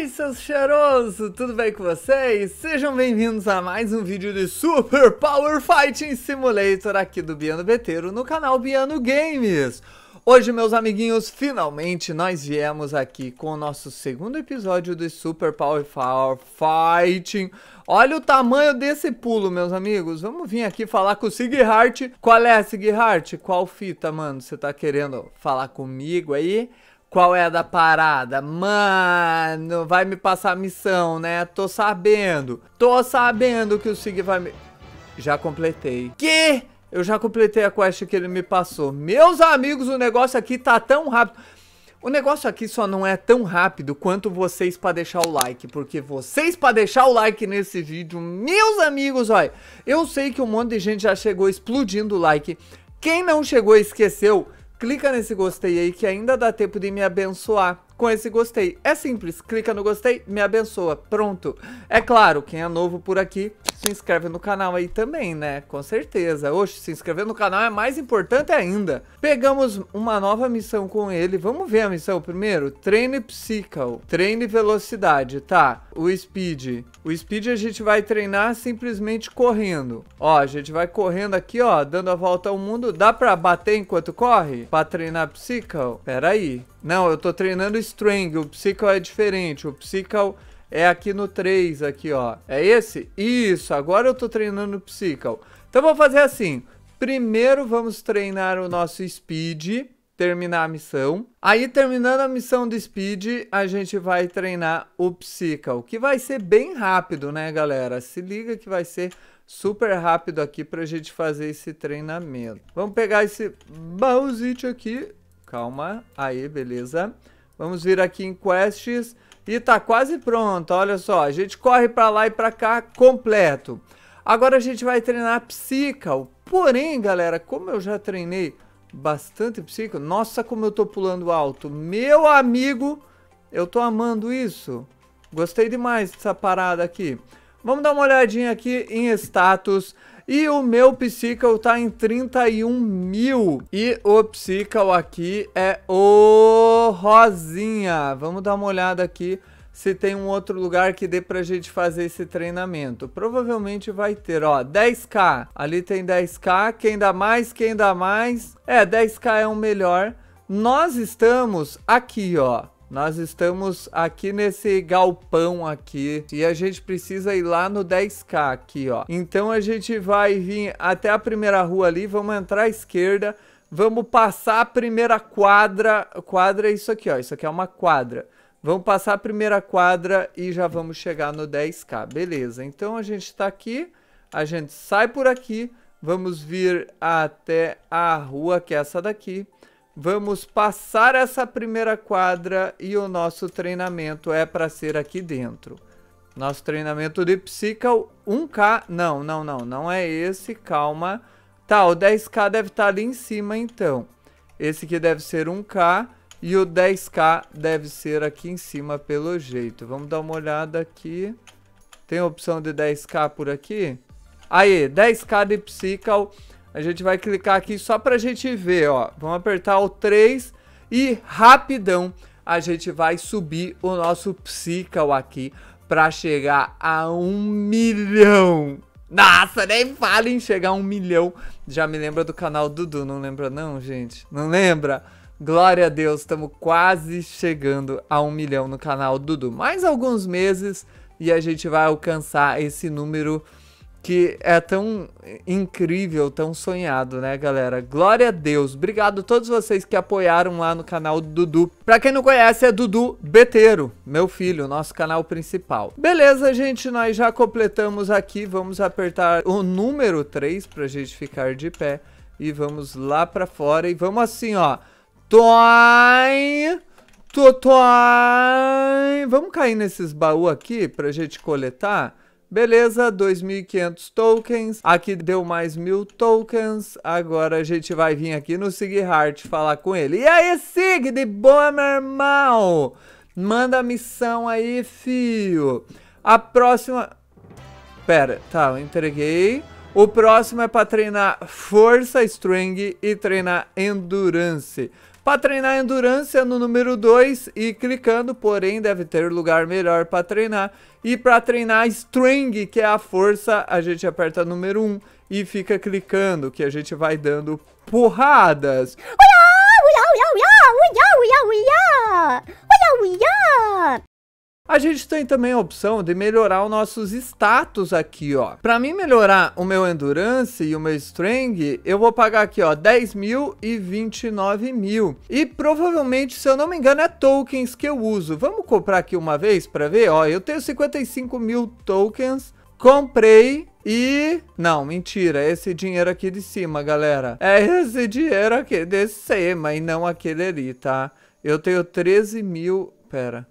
Oi, seus cheirosos, tudo bem com vocês? Sejam bem-vindos a mais um vídeo de Super Power Fighting Simulator aqui do Biano Beteiro no canal Biano Games. Hoje, meus amiguinhos, finalmente nós viemos aqui com o nosso segundo episódio do Super Power Fighting. Olha o tamanho desse pulo, meus amigos. Vamos vir aqui falar com o Sigheart. Qual é, Sigheart? Qual fita, mano? Você tá querendo falar comigo aí? Qual é a da parada? Mano, vai me passar a missão, né? Tô sabendo. Tô sabendo que o Sig vai me... Já completei. Que? Eu já completei a quest que ele me passou. Meus amigos, o negócio aqui tá tão rápido. O negócio aqui só não é tão rápido quanto vocês para deixar o like, porque vocês para deixar o like nesse vídeo, meus amigos, olha, eu sei que um monte de gente já chegou explodindo o like. Quem não chegou e esqueceu, clica nesse gostei aí que ainda dá tempo de me abençoar com esse gostei. É simples, clica no gostei, me abençoa. Pronto. É claro, quem é novo por aqui se inscreve no canal aí também, né? Com certeza. Oxe, se inscrever no canal é mais importante ainda. Pegamos uma nova missão com ele. Vamos ver a missão primeiro? Treine Psychal. Treine Velocidade, tá? O Speed. O Speed a gente vai treinar simplesmente correndo. Ó, a gente vai correndo aqui, ó, dando a volta ao mundo. Dá pra bater enquanto corre? Pra treinar Psychal? Pera aí. Não, eu tô treinando Strength. O Psychal é diferente. O Psychal é aqui no 3, aqui, ó. É esse? Isso, agora eu tô treinando o Psychal. Então vou fazer assim. Primeiro vamos treinar o nosso Speed, terminar a missão. Aí terminando a missão do Speed, a gente vai treinar o Psychal, que vai ser bem rápido, né, galera? Se liga que vai ser super rápido aqui pra gente fazer esse treinamento. Vamos pegar esse baúzinho aqui. Calma. Aí, beleza. Vamos vir aqui em quests e tá quase pronto. Olha só, a gente corre para lá e para cá completo. Agora a gente vai treinar psical. Porém, galera, como eu já treinei bastante psical, nossa, como eu tô pulando alto. Meu amigo, eu tô amando isso. Gostei demais dessa parada aqui. Vamos dar uma olhadinha aqui em status. E o meu Psycal tá em 31 mil. E o Psycal aqui é o Rosinha. Vamos dar uma olhada aqui se tem um outro lugar que dê pra gente fazer esse treinamento. Provavelmente vai ter, ó, 10k. Ali tem 10k, quem dá mais, quem dá mais. É, 10k é o melhor. Nós estamos aqui, ó. Nós estamos aqui nesse galpão aqui e a gente precisa ir lá no 10K aqui, ó. Então a gente vai vir até a primeira rua ali, vamos entrar à esquerda, vamos passar a primeira quadra. Quadra é isso aqui, ó. Isso aqui é uma quadra. Vamos passar a primeira quadra e já vamos chegar no 10K. Beleza, então a gente tá aqui, a gente sai por aqui, vamos vir até a rua que é essa daqui. Vamos passar essa primeira quadra e o nosso treinamento é para ser aqui dentro. Nosso treinamento de Psychal 1K. Não, não, não, não é esse, calma. Tá, o 10K deve estar tá ali em cima então. Esse aqui deve ser 1K e o 10K deve ser aqui em cima pelo jeito. Vamos dar uma olhada aqui. Tem a opção de 10K por aqui? Aí, 10K de Psychal a gente vai clicar aqui só para a gente ver, ó. Vamos apertar o 3 e rapidão a gente vai subir o nosso Psycal aqui para chegar a um milhão. Nossa, nem fala em chegar a um milhão. Já me lembra do canal Dudu, não lembra não, gente? Não lembra? Glória a Deus, estamos quase chegando a um milhão no canal Dudu. Mais alguns meses e a gente vai alcançar esse número que é tão incrível, tão sonhado, né, galera? Glória a Deus. Obrigado a todos vocês que apoiaram lá no canal do Dudu. Pra quem não conhece, é Dudu Beteiro, meu filho, nosso canal principal. Beleza, gente, nós já completamos aqui. Vamos apertar o número 3 pra gente ficar de pé. E vamos lá pra fora e vamos assim, ó. Toi, toi, Vamos cair nesses baús aqui pra gente coletar? Beleza, 2.500 tokens. Aqui deu mais mil tokens. Agora a gente vai vir aqui no Sighart falar com ele. E aí, Sig, de boa, meu irmão? Manda a missão aí, fio. A próxima... Pera, tá, eu entreguei. O próximo é para treinar força strength, e treinar endurance. Para treinar endurance é no número 2 e clicando, porém deve ter lugar melhor para treinar. E para treinar strength, que é a força, a gente aperta número 1 um e fica clicando, que a gente vai dando porradas. Olha! Olha, olha, olha, olha, olha, olha, a gente tem também a opção de melhorar os nossos status aqui, ó. Para mim melhorar o meu Endurance e o meu Strength, eu vou pagar aqui, ó, 10 mil e 29 mil. E provavelmente, se eu não me engano, é tokens que eu uso. Vamos comprar aqui uma vez para ver? Ó, eu tenho 55 mil tokens. Comprei e... Não, mentira, esse dinheiro aqui de cima, galera. É esse dinheiro aqui de cima e não aquele ali, tá? Eu tenho 13 mil... Pera...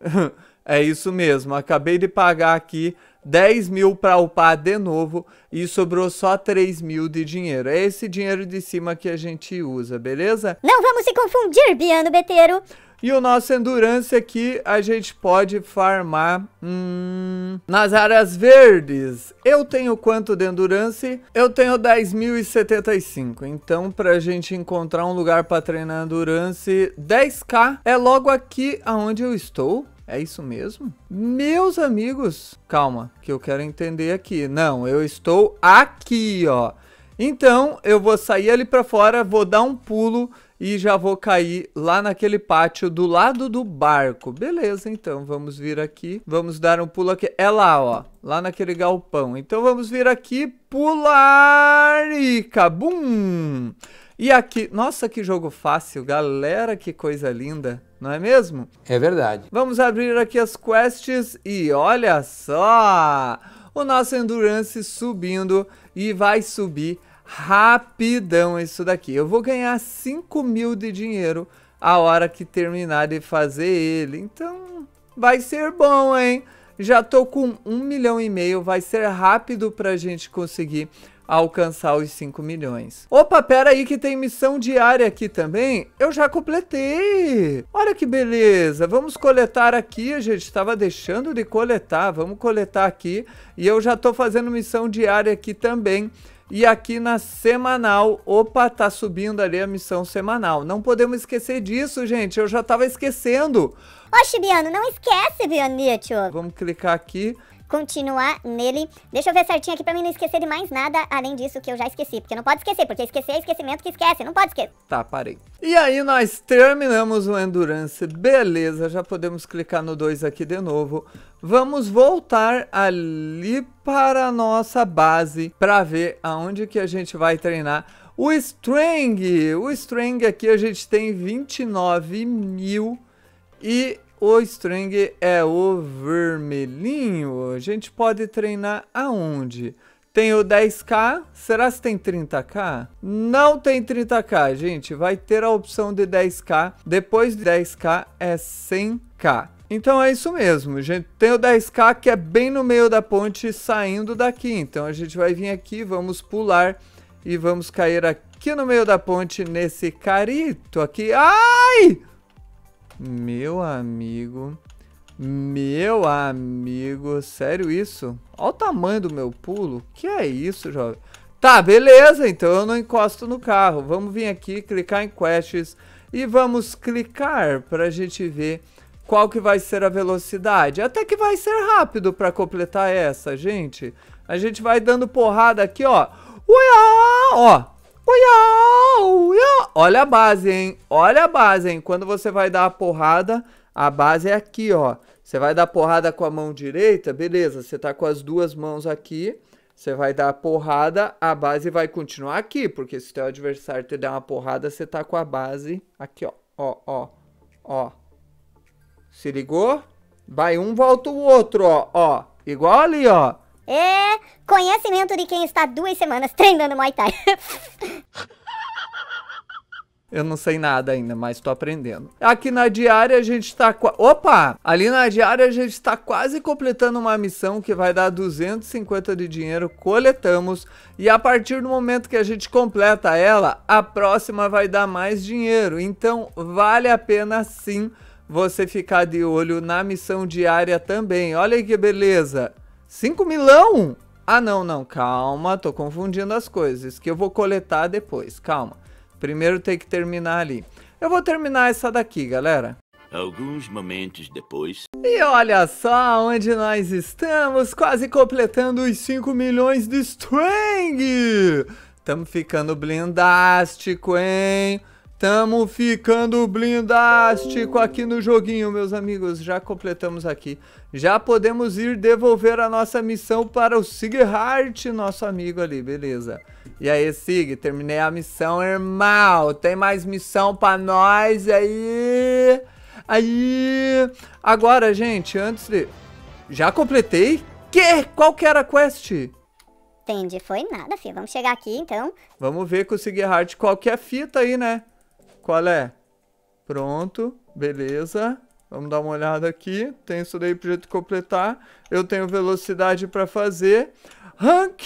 É isso mesmo, acabei de pagar aqui 10 mil para upar de novo e sobrou só 3 mil de dinheiro. É esse dinheiro de cima que a gente usa, beleza? Não vamos se confundir, Biano Beteiro. E o nosso Endurance aqui a gente pode farmar hum, nas áreas verdes. Eu tenho quanto de Endurance? Eu tenho 10.075. Então, pra gente encontrar um lugar pra treinar Endurance, 10k é logo aqui aonde eu estou. É isso mesmo? Meus amigos, calma, que eu quero entender aqui. Não, eu estou aqui, ó. Então, eu vou sair ali para fora, vou dar um pulo e já vou cair lá naquele pátio do lado do barco. Beleza, então vamos vir aqui, vamos dar um pulo aqui. É lá, ó, lá naquele galpão. Então vamos vir aqui, pular e cabum! E aqui, nossa, que jogo fácil, galera, que coisa linda não é mesmo? É verdade. Vamos abrir aqui as quests e olha só! O nosso Endurance subindo e vai subir rapidão isso daqui. Eu vou ganhar 5 mil de dinheiro a hora que terminar de fazer ele. Então vai ser bom, hein? Já tô com um milhão e meio, vai ser rápido pra gente conseguir alcançar os 5 milhões. Opa, pera aí que tem missão diária aqui também. Eu já completei. Olha que beleza. Vamos coletar aqui. A gente estava deixando de coletar. Vamos coletar aqui. E eu já estou fazendo missão diária aqui também. E aqui na semanal, opa, tá subindo ali a missão semanal. Não podemos esquecer disso, gente. Eu já estava esquecendo. Oxe, Biano, não esquece, Bionito. Vamos clicar aqui continuar nele. Deixa eu ver certinho aqui pra mim não esquecer de mais nada além disso que eu já esqueci. Porque não pode esquecer, porque esquecer é esquecimento que esquece, não pode esquecer. Tá, parei. E aí nós terminamos o Endurance, beleza, já podemos clicar no 2 aqui de novo. Vamos voltar ali para a nossa base para ver aonde que a gente vai treinar o strength O strength aqui a gente tem 29 mil e o string é o vermelhinho. A gente pode treinar aonde? Tem o 10K. Será se tem 30K? Não tem 30K, gente. Vai ter a opção de 10K. Depois de 10K é 100K. Então é isso mesmo, gente. Tem o 10K que é bem no meio da ponte saindo daqui. Então a gente vai vir aqui, vamos pular e vamos cair aqui no meio da ponte nesse carito aqui. Ai! Meu amigo. Meu amigo. Sério isso? Olha o tamanho do meu pulo. Que é isso, jovem? Tá, beleza. Então eu não encosto no carro. Vamos vir aqui, clicar em quests. E vamos clicar pra gente ver qual que vai ser a velocidade. Até que vai ser rápido pra completar essa, gente. A gente vai dando porrada aqui, ó. Uia! Ó, Olha a base, hein? Olha a base, hein? Quando você vai dar a porrada, a base é aqui, ó. Você vai dar porrada com a mão direita, beleza. Você tá com as duas mãos aqui. Você vai dar a porrada, a base vai continuar aqui. Porque se o teu adversário te der uma porrada, você tá com a base aqui, ó. Ó, ó, ó. Se ligou? Vai um, volta o outro, ó. Ó, igual ali, ó. É conhecimento de quem está duas semanas treinando Muay Thai. Eu não sei nada ainda, mas tô aprendendo. Aqui na diária a gente tá... Opa! Ali na diária a gente tá quase completando uma missão que vai dar 250 de dinheiro. Coletamos. E a partir do momento que a gente completa ela, a próxima vai dar mais dinheiro. Então vale a pena sim você ficar de olho na missão diária também. Olha aí que beleza! 5 milão? Ah, não, não, calma, tô confundindo as coisas, que eu vou coletar depois, calma. Primeiro tem que terminar ali. Eu vou terminar essa daqui, galera. Alguns momentos depois. E olha só onde nós estamos, quase completando os 5 milhões de string. Estamos ficando blindástico, hein? Tamo ficando blindástico aqui no joguinho, meus amigos. Já completamos aqui. Já podemos ir devolver a nossa missão para o Sighart, nosso amigo ali, beleza. E aí, Sig, terminei a missão, irmão. Tem mais missão pra nós aí? Aí... Agora, gente, antes de... Já completei? Que? Qual que era a quest? Entendi, foi nada, filho. Vamos chegar aqui, então. Vamos ver com o Sighart qual que é a fita aí, né? Qual é? Pronto, beleza. Vamos dar uma olhada aqui. Tem isso daí para jeito completar. Eu tenho velocidade para fazer. Rank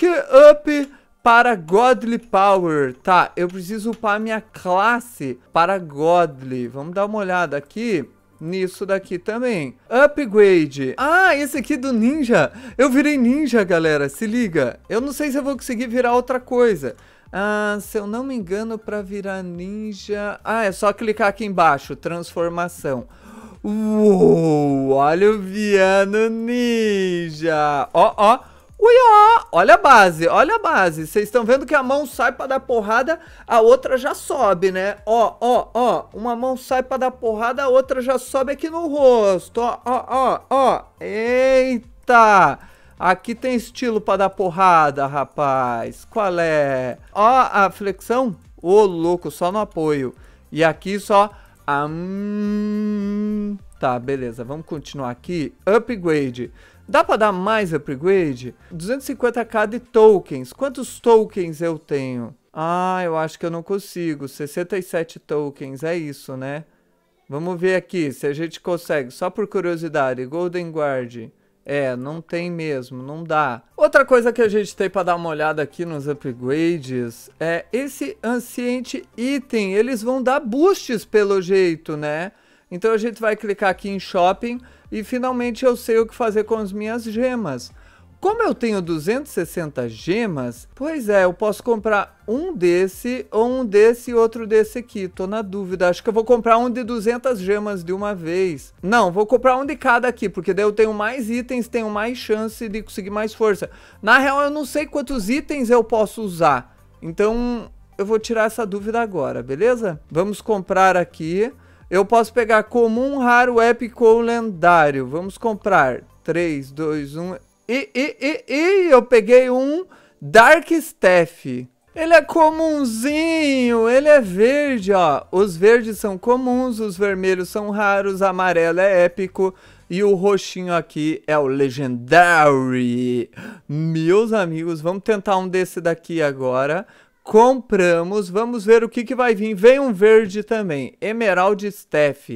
up para Godly Power. Tá, eu preciso upar minha classe para Godly. Vamos dar uma olhada aqui nisso daqui também. Upgrade. Ah, esse aqui do ninja. Eu virei ninja, galera. Se liga. Eu não sei se eu vou conseguir virar outra coisa. Ah, se eu não me engano, para virar ninja. Ah, é só clicar aqui embaixo transformação. Uou, olha o Viano Ninja! Ó, ó! ó! Olha a base, olha a base. Vocês estão vendo que a mão sai para dar porrada, a outra já sobe, né? Ó, ó, ó. Uma mão sai para dar porrada, a outra já sobe aqui no rosto. Ó, ó, ó, ó. Eita! Aqui tem estilo para dar porrada, rapaz. Qual é? Ó a flexão. Ô, oh, louco, só no apoio. E aqui só... Ah, hum... Tá, beleza. Vamos continuar aqui. Upgrade. Dá para dar mais upgrade? 250k de tokens. Quantos tokens eu tenho? Ah, eu acho que eu não consigo. 67 tokens, é isso, né? Vamos ver aqui se a gente consegue. Só por curiosidade. Golden Guard. É, não tem mesmo, não dá. Outra coisa que a gente tem para dar uma olhada aqui nos upgrades é esse anciente Item. Eles vão dar boosts pelo jeito, né? Então a gente vai clicar aqui em Shopping e finalmente eu sei o que fazer com as minhas gemas. Como eu tenho 260 gemas, pois é, eu posso comprar um desse ou um desse e outro desse aqui. Tô na dúvida, acho que eu vou comprar um de 200 gemas de uma vez. Não, vou comprar um de cada aqui, porque daí eu tenho mais itens, tenho mais chance de conseguir mais força. Na real, eu não sei quantos itens eu posso usar. Então, eu vou tirar essa dúvida agora, beleza? Vamos comprar aqui. Eu posso pegar comum, raro, épico ou lendário. Vamos comprar. 3, 2, 1... E, e, e, e eu peguei um Dark Steph. Ele é comumzinho, ele é verde, ó. Os verdes são comuns, os vermelhos são raros, amarelo é épico e o roxinho aqui é o Legendary. Meus amigos, vamos tentar um desse daqui agora. Compramos, vamos ver o que, que vai vir. Vem um verde também, Emerald Steph,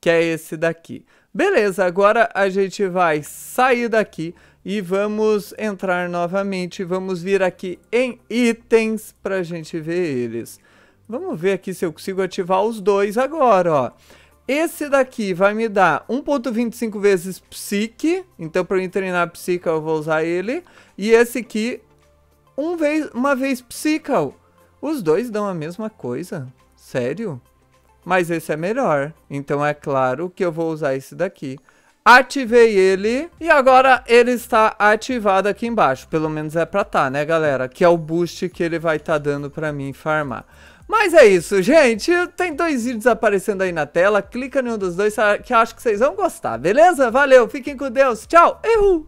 que é esse daqui. Beleza, agora a gente vai sair daqui e vamos entrar novamente, vamos vir aqui em itens para a gente ver eles. Vamos ver aqui se eu consigo ativar os dois agora, ó. Esse daqui vai me dar 1.25 vezes psique, então para eu treinar psique, eu vou usar ele. E esse aqui, um vez, uma vez psique. Os dois dão a mesma coisa, sério? Mas esse é melhor, então é claro que eu vou usar esse daqui. Ativei ele e agora ele está ativado aqui embaixo. Pelo menos é para tá, né, galera? Que é o boost que ele vai estar tá dando para mim farmar. Mas é isso, gente. Tem dois vídeos aparecendo aí na tela. Clica em um dos dois que eu acho que vocês vão gostar, beleza? Valeu, fiquem com Deus. Tchau. Erro!